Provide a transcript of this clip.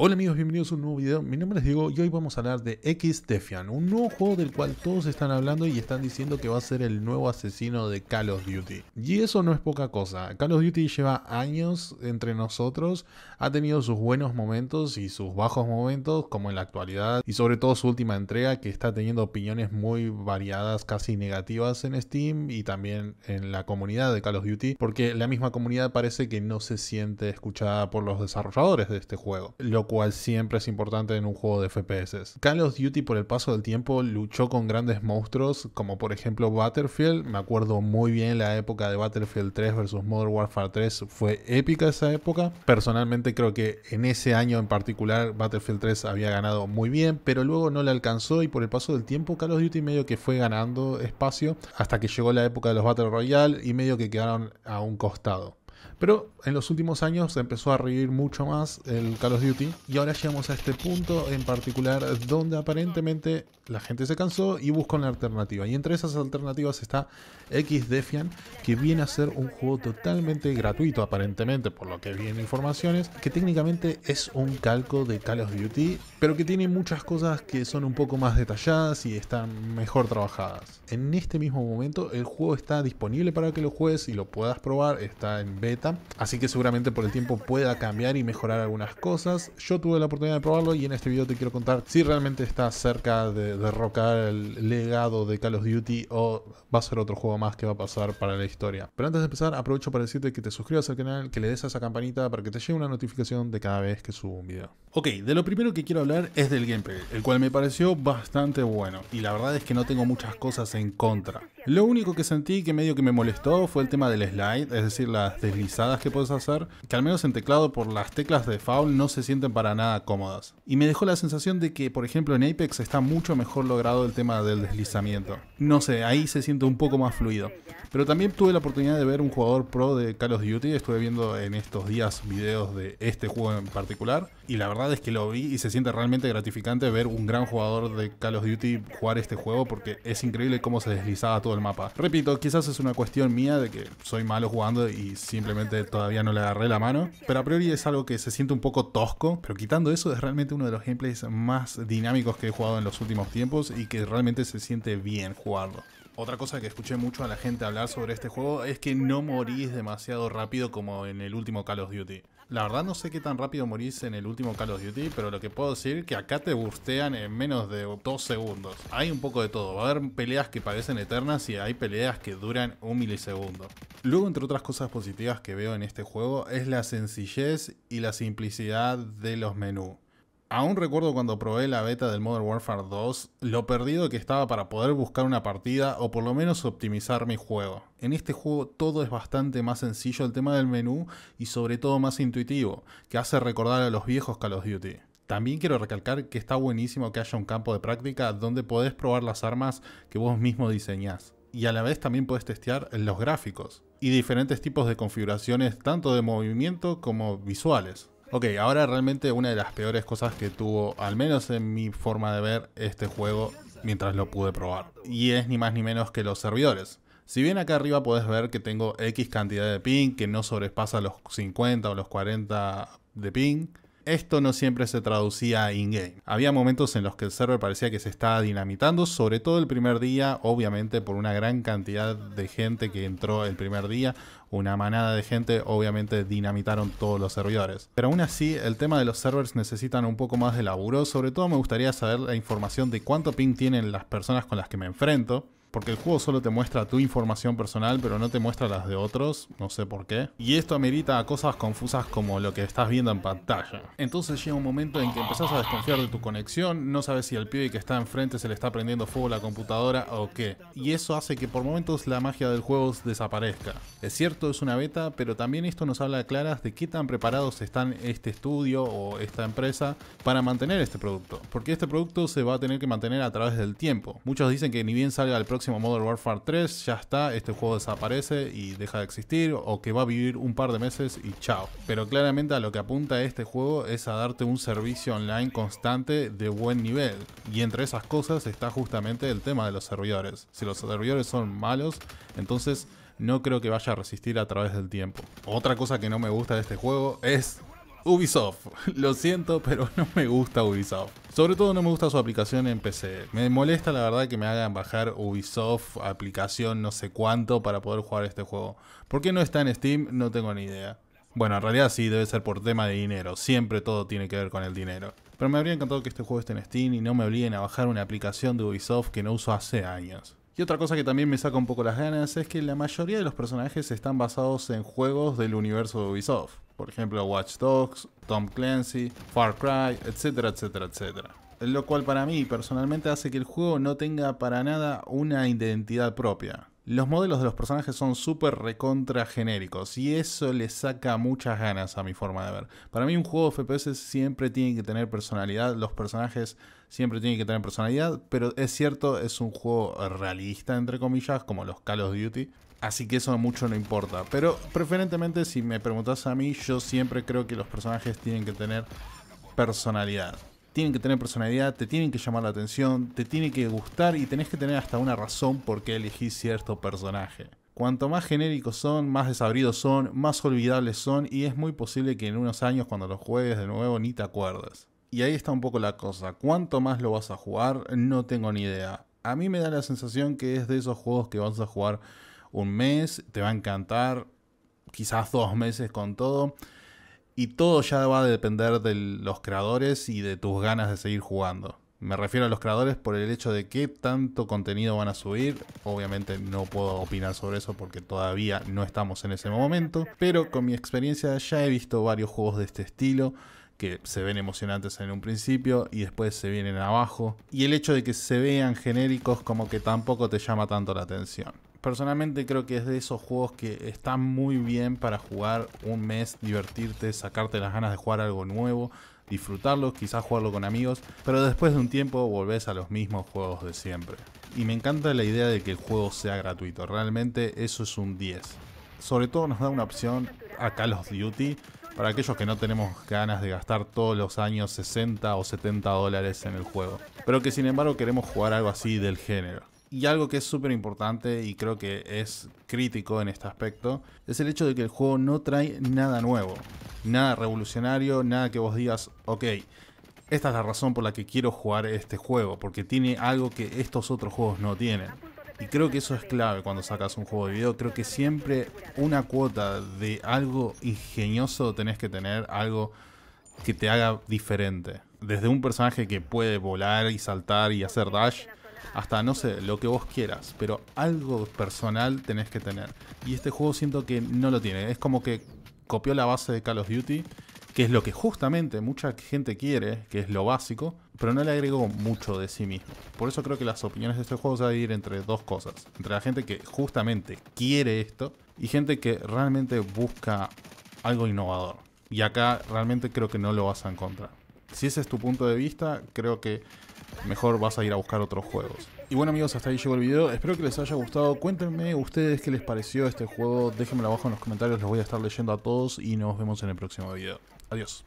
Hola amigos, bienvenidos a un nuevo video. Mi nombre es Diego y hoy vamos a hablar de X un nuevo juego del cual todos están hablando y están diciendo que va a ser el nuevo asesino de Call of Duty. Y eso no es poca cosa. Call of Duty lleva años entre nosotros, ha tenido sus buenos momentos y sus bajos momentos, como en la actualidad, y sobre todo su última entrega que está teniendo opiniones muy variadas, casi negativas en Steam y también en la comunidad de Call of Duty, porque la misma comunidad parece que no se siente escuchada por los desarrolladores de este juego. Lo cual siempre es importante en un juego de FPS. Call of Duty por el paso del tiempo luchó con grandes monstruos, como por ejemplo Battlefield. Me acuerdo muy bien la época de Battlefield 3 versus Modern Warfare 3, fue épica esa época. Personalmente creo que en ese año en particular Battlefield 3 había ganado muy bien, pero luego no le alcanzó y por el paso del tiempo Call of Duty medio que fue ganando espacio hasta que llegó la época de los Battle Royale y medio que quedaron a un costado. Pero en los últimos años se empezó a reír mucho más el Call of Duty y ahora llegamos a este punto en particular donde aparentemente la gente se cansó y busca una alternativa. Y entre esas alternativas está Xdefiant, que viene a ser un juego totalmente gratuito aparentemente, por lo que vi informaciones, que técnicamente es un calco de Call of Duty, pero que tiene muchas cosas que son un poco más detalladas y están mejor trabajadas. En este mismo momento el juego está disponible para que lo juegues y lo puedas probar, está en beta así que seguramente por el tiempo pueda cambiar y mejorar algunas cosas. Yo tuve la oportunidad de probarlo y en este video te quiero contar si realmente está cerca de derrocar el legado de Call of Duty o va a ser otro juego más que va a pasar para la historia. Pero antes de empezar, aprovecho para decirte que te suscribas al canal, que le des a esa campanita para que te llegue una notificación de cada vez que subo un video. Ok, de lo primero que quiero hablar es del gameplay, el cual me pareció bastante bueno y la verdad es que no tengo muchas cosas en contra. Lo único que sentí que medio que me molestó fue el tema del slide, es decir, las deslizadas que puedes hacer, que al menos en teclado por las teclas de foul no se sienten para nada cómodas. Y me dejó la sensación de que, por ejemplo, en Apex está mucho mejor logrado el tema del deslizamiento. No sé, ahí se siente un poco más fluido. Pero también tuve la oportunidad de ver un jugador pro de Call of Duty, estuve viendo en estos días videos de este juego en particular, y la verdad es que lo vi y se siente realmente gratificante ver un gran jugador de Call of Duty jugar este juego porque es increíble cómo se deslizaba todo el mapa. Repito, quizás es una cuestión mía de que soy malo jugando y simplemente todavía no le agarré la mano, pero a priori es algo que se siente un poco tosco, pero quitando eso es realmente uno de los gameplays más dinámicos que he jugado en los últimos tiempos y que realmente se siente bien jugarlo. Otra cosa que escuché mucho a la gente hablar sobre este juego es que no morís demasiado rápido como en el último Call of Duty. La verdad no sé qué tan rápido morís en el último Call of Duty, pero lo que puedo decir es que acá te burstean en menos de dos segundos. Hay un poco de todo, va a haber peleas que parecen eternas y hay peleas que duran un milisegundo. Luego, entre otras cosas positivas que veo en este juego es la sencillez y la simplicidad de los menús. Aún recuerdo cuando probé la beta del Modern Warfare 2 lo perdido que estaba para poder buscar una partida o por lo menos optimizar mi juego. En este juego todo es bastante más sencillo el tema del menú y sobre todo más intuitivo, que hace recordar a los viejos Call of Duty. También quiero recalcar que está buenísimo que haya un campo de práctica donde podés probar las armas que vos mismo diseñás. Y a la vez también podés testear los gráficos y diferentes tipos de configuraciones tanto de movimiento como visuales. Ok, ahora realmente una de las peores cosas que tuvo, al menos en mi forma de ver, este juego mientras lo pude probar. Y es ni más ni menos que los servidores. Si bien acá arriba podés ver que tengo X cantidad de ping, que no sobrepasa los 50 o los 40 de ping, esto no siempre se traducía in-game. Había momentos en los que el server parecía que se estaba dinamitando, sobre todo el primer día, obviamente por una gran cantidad de gente que entró el primer día, una manada de gente, obviamente dinamitaron todos los servidores. Pero aún así, el tema de los servers necesitan un poco más de laburo, sobre todo me gustaría saber la información de cuánto ping tienen las personas con las que me enfrento, porque el juego solo te muestra tu información personal, pero no te muestra las de otros, no sé por qué. Y esto amerita a cosas confusas como lo que estás viendo en pantalla. Entonces llega un momento en que empezás a desconfiar de tu conexión, no sabes si al pibe que está enfrente se le está prendiendo fuego la computadora o qué. Y eso hace que por momentos la magia del juego desaparezca. Es cierto, es una beta, pero también esto nos habla claras de qué tan preparados están este estudio o esta empresa para mantener este producto. Porque este producto se va a tener que mantener a través del tiempo. Muchos dicen que ni bien salga al próximo próximo Modern Warfare 3 ya está, este juego desaparece y deja de existir, o que va a vivir un par de meses y chao. Pero claramente a lo que apunta este juego es a darte un servicio online constante de buen nivel, y entre esas cosas está justamente el tema de los servidores. Si los servidores son malos, entonces no creo que vaya a resistir a través del tiempo. Otra cosa que no me gusta de este juego es Ubisoft. Lo siento, pero no me gusta Ubisoft. Sobre todo no me gusta su aplicación en PC. Me molesta la verdad que me hagan bajar Ubisoft, aplicación no sé cuánto para poder jugar este juego. ¿Por qué no está en Steam? No tengo ni idea. Bueno, en realidad sí, debe ser por tema de dinero. Siempre todo tiene que ver con el dinero. Pero me habría encantado que este juego esté en Steam y no me obliguen a bajar una aplicación de Ubisoft que no uso hace años. Y otra cosa que también me saca un poco las ganas es que la mayoría de los personajes están basados en juegos del universo de Ubisoft. Por ejemplo, Watch Dogs, Tom Clancy, Far Cry, etcétera, etcétera, etcétera. Lo cual para mí personalmente hace que el juego no tenga para nada una identidad propia los modelos de los personajes son súper recontra genéricos y eso le saca muchas ganas a mi forma de ver. Para mí un juego FPS siempre tiene que tener personalidad, los personajes siempre tienen que tener personalidad, pero es cierto, es un juego realista entre comillas, como los Call of Duty. Así que eso mucho no importa. Pero preferentemente si me preguntas a mí, yo siempre creo que los personajes tienen que tener personalidad tienen que tener personalidad, te tienen que llamar la atención, te tiene que gustar y tenés que tener hasta una razón por qué elegís cierto personaje. Cuanto más genéricos son, más desabridos son, más olvidables son y es muy posible que en unos años cuando los juegues de nuevo ni te acuerdes. Y ahí está un poco la cosa, cuánto más lo vas a jugar no tengo ni idea. A mí me da la sensación que es de esos juegos que vas a jugar un mes, te va a encantar, quizás dos meses con todo, y todo ya va a depender de los creadores y de tus ganas de seguir jugando. Me refiero a los creadores por el hecho de que tanto contenido van a subir. Obviamente no puedo opinar sobre eso porque todavía no estamos en ese momento. Pero con mi experiencia ya he visto varios juegos de este estilo que se ven emocionantes en un principio y después se vienen abajo. Y el hecho de que se vean genéricos como que tampoco te llama tanto la atención personalmente creo que es de esos juegos que están muy bien para jugar un mes, divertirte, sacarte las ganas de jugar algo nuevo, disfrutarlo, quizás jugarlo con amigos, pero después de un tiempo volvés a los mismos juegos de siempre. Y me encanta la idea de que el juego sea gratuito, realmente eso es un 10. Sobre todo nos da una opción a Call of Duty para aquellos que no tenemos ganas de gastar todos los años 60 o 70 dólares en el juego, pero que sin embargo queremos jugar algo así del género. Y algo que es súper importante y creo que es crítico en este aspecto es el hecho de que el juego no trae nada nuevo, nada revolucionario, nada que vos digas, ok, esta es la razón por la que quiero jugar este juego, porque tiene algo que estos otros juegos no tienen. Y creo que eso es clave cuando sacas un juego de video. Creo que siempre una cuota de algo ingenioso tenés que tener, algo que te haga diferente. Desde un personaje que puede volar y saltar y hacer dash, hasta no sé, lo que vos quieras, pero algo personal tenés que tener. Y este juego siento que no lo tiene, es como que copió la base de Call of Duty, que es lo que justamente mucha gente quiere, que es lo básico, pero no le agregó mucho de sí mismo. Por eso creo que las opiniones de este juego se van a ir entre dos cosas, entre la gente que justamente quiere esto y gente que realmente busca algo innovador. Y acá realmente creo que no lo vas a encontrar. Si ese es tu punto de vista, creo que mejor vas a ir a buscar otros juegos. Y bueno amigos, hasta ahí llegó el video. Espero que les haya gustado. Cuéntenme ustedes qué les pareció este juego. Déjenmelo abajo en los comentarios, los voy a estar leyendo a todos y nos vemos en el próximo video. Adiós.